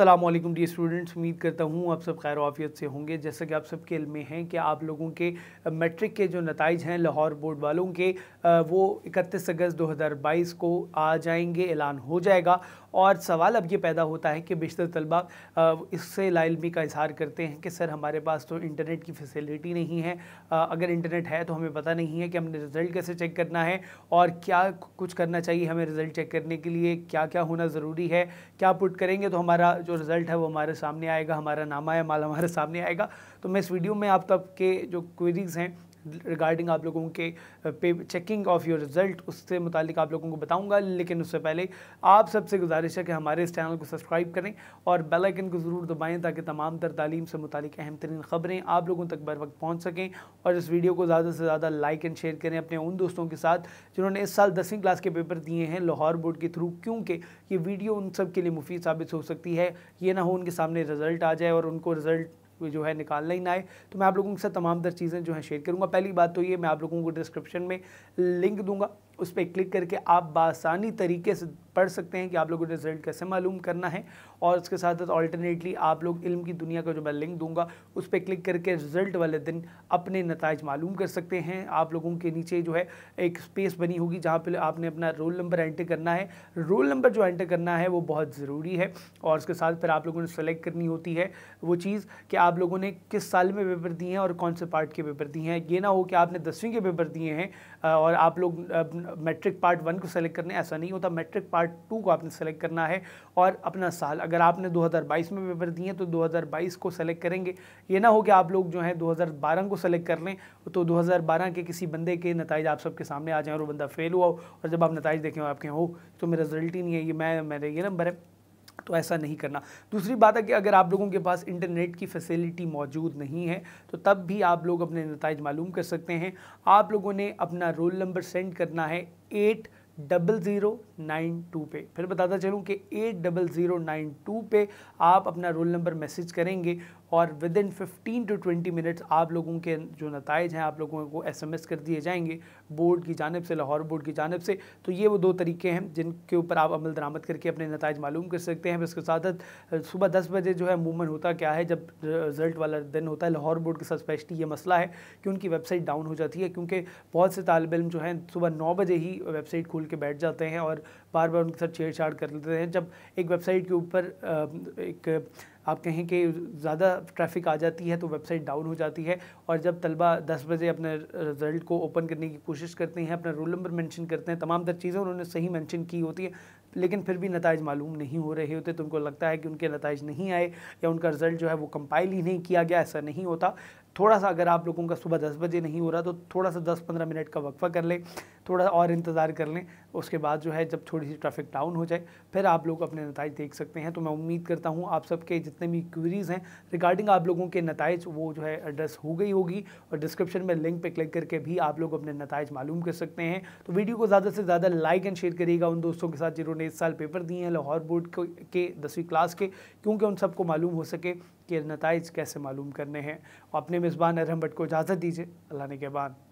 Aslam D students उम्मीद करता हूँ आप सब खैर वाफियत से होंगे जैसा कि आप सबके के में हैं कि आप लोगों के मेट्रिक के जो नतज हैं लाहौर बोर्ड वालों के वो 31 अगस्त 2022 को आ जाएंगे ऐलान हो जाएगा और सवाल अब ये पैदा होता है कि बेशतर तलबा इससे लाइलमी का इजहार करते हैं कि सर हमारे पास तो इंटरनेट की फैसिलिटी नहीं है अगर इंटरनेट है तो हमें पता नहीं है कि हमने रिज़ल्ट कैसे चेक करना है और क्या कुछ करना चाहिए हमें रिज़ल्ट चेक करने के लिए क्या क्या होना ज़रूरी है क्या पुट करेंगे तो हमारा जो रिज़ल्ट है वो हमारे सामने आएगा हमारा नामा माल हमारे सामने आएगा तो मैं इस वीडियो में आप तब के जो क्वेरीज़ हैं रिगार्डिंग आप लोगों के पे चेकिंग ऑफ योर रिजल्ट उससे मुतालिक आप लोगों को बताऊंगा लेकिन उससे पहले आप सबसे गुजारिश है कि हमारे इस चैनल को सब्सक्राइब करें और बेल आइकन को ज़रूर दबाएं ताकि तमाम तर तालीम से मुतालिक अहम तरीन ख़बरें आप लोगों तक बर वक्त पहुँच सकें और इस वीडियो को ज़्यादा से ज़्यादा लाइक एंड शेयर करें अपने उन दोस्तों के साथ जिन्होंने इस साल दसवीं क्लास के पेपर दिए हैं लाहौर बोर्ड के थ्रू क्योंकि ये वीडियो उन सब के लिए मुफीद साबित हो सकती है ये ना हो उनके सामने रिज़ल्ट आ जाए और उनको रिज़ल्ट जो है निकालना ही ना आए तो मैं आप लोगों के साथ तमाम दर चीज़ें जो है शेयर करूँगा पहली बात तो ये मैं आप लोगों को डिस्क्रिप्शन में लिंक दूंगा उस पर क्लिक करके आप बासानी तरीके से पढ़ सकते हैं कि आप लोगों को रिजल्ट कैसे मालूम करना है और उसके साथ साथ ऑल्टरनेटली आप लोग इल्म की दुनिया का जो मैं लिंक दूंगा उस पर क्लिक करके रिजल्ट वाले दिन अपने नतज मालूम कर सकते हैं आप लोगों के नीचे जो है एक स्पेस बनी होगी जहाँ पर आपने अपना रोल नंबर एंटर करना है रोल नंबर जो एंटर करना है वो बहुत ज़रूरी है और उसके साथ फिर आप लोगों ने सेलेक्ट करनी होती है वो चीज़ कि आप लोगों ने किस साल में पेपर दिए हैं और कौन से पार्ट के पेपर दिए हैं ये ना हो कि आपने दसवीं के पेपर दिए हैं और आप लोग मैट्रिक पार्ट वन को सेलेक्ट करना है ऐसा नहीं होता मैट्रिक पार्ट टू को आपने सेलेक्ट करना है और अपना साल अगर आपने 2022 में पेपर दिए हैं तो 2022 को सेलेक्ट करेंगे ये ना हो कि आप लोग जो हैं 2012 को सेलेक्ट कर लें तो 2012 के किसी बंदे के नतज आप सबके सामने आ जाएँ और वो बंदा फेल हुआ हो और जब आप नतज देखें आपके हो तो मेरा रिजल्ट ही नहीं है ये मैं मेरे ये नंबर है तो ऐसा नहीं करना दूसरी बात है कि अगर आप लोगों के पास इंटरनेट की फैसिलिटी मौजूद नहीं है तो तब भी आप लोग अपने नतज मालूम कर सकते हैं आप लोगों ने अपना रोल नंबर सेंड करना है eight double zero nine two पे फिर बताता चलूँ कि eight double zero nine two पे आप अपना रोल नंबर मैसेज करेंगे और within fifteen to twenty minutes आप लोगों के जो नतज हैं आप लोगों को एस एम एस कर दिए जाएंगे बोर्ड की जानब से लाहौर बोर्ड की जानब से तो ये वो दो तरीके हैं जिनके ऊपर आप अमल दरामद करके अपने नतज मालूम कर सकते हैं इसके साथ साथ सुबह दस बजे जो है मूवमेंट होता क्या है जब रिजल्ट वाला दिन होता है लाहौर बोर्ड के साथ स्पेशली ये मसला है कि उनकी वेबसाइट डाउन हो जाती है क्योंकि बहुत से तालब इम जो हैं सुबह नौ बजे ही वेबसाइट खोल के बैठ जाते हैं और बार बार उनके साथ छेड़छाड़ कर लेते हैं जब एक वेबसाइट के ऊपर एक आप कहें कि ज़्यादा ट्रैफिक आ जाती है तो वेबसाइट डाउन हो जाती है और जब तलबा दस बजे अपने रिजल्ट को ओपन करने की कोशिश करते हैं अपना रोल नंबर मैंशन करते हैं तमाम दर चीज़ें उन्होंने सही मैंशन की होती है लेकिन फिर भी नतज मालूम नहीं हो रहे होते तो उनको लगता है कि उनके नतज नहीं आए या उनका रिज़ल्ट जो है वो कंपाइल ही नहीं किया गया ऐसा नहीं होता थोड़ा सा अगर आप लोगों का सुबह दस बजे नहीं हो रहा तो थोड़ा सा दस पंद्रह मिनट का वक्फा कर लें थोड़ा और इंतज़ार कर लें उसके बाद जो है जब थोड़ी सी ट्रैफिक डाउन हो जाए फिर आप लोग अपने नतज देख सकते हैं तो मैं उम्मीद करता हूँ आप सबके जितने भी क्वेरीज़ हैं रिगार्डिंग आप लोगों के नतज वो जो है एड्रेस हो गई होगी और डिस्क्रिप्शन में लिंक पर क्लिक करके भी आप लोग अपने नतज मालूम कर सकते हैं तो वीडियो को ज़्यादा से ज़्यादा लाइक एंड शेयर करिएगा उन दोस्तों के साथ जिन्होंने इस साल पेपर दिए हैं लाहौर बोर्ड के दसवीं क्लास के क्योंकि उन सबको मालूम हो सके कि नतज कैसे मालूम करने हैं अपने मेज़बान अरहम भट्ट को इजाज़त दीजिए अल्लाह ने के बाद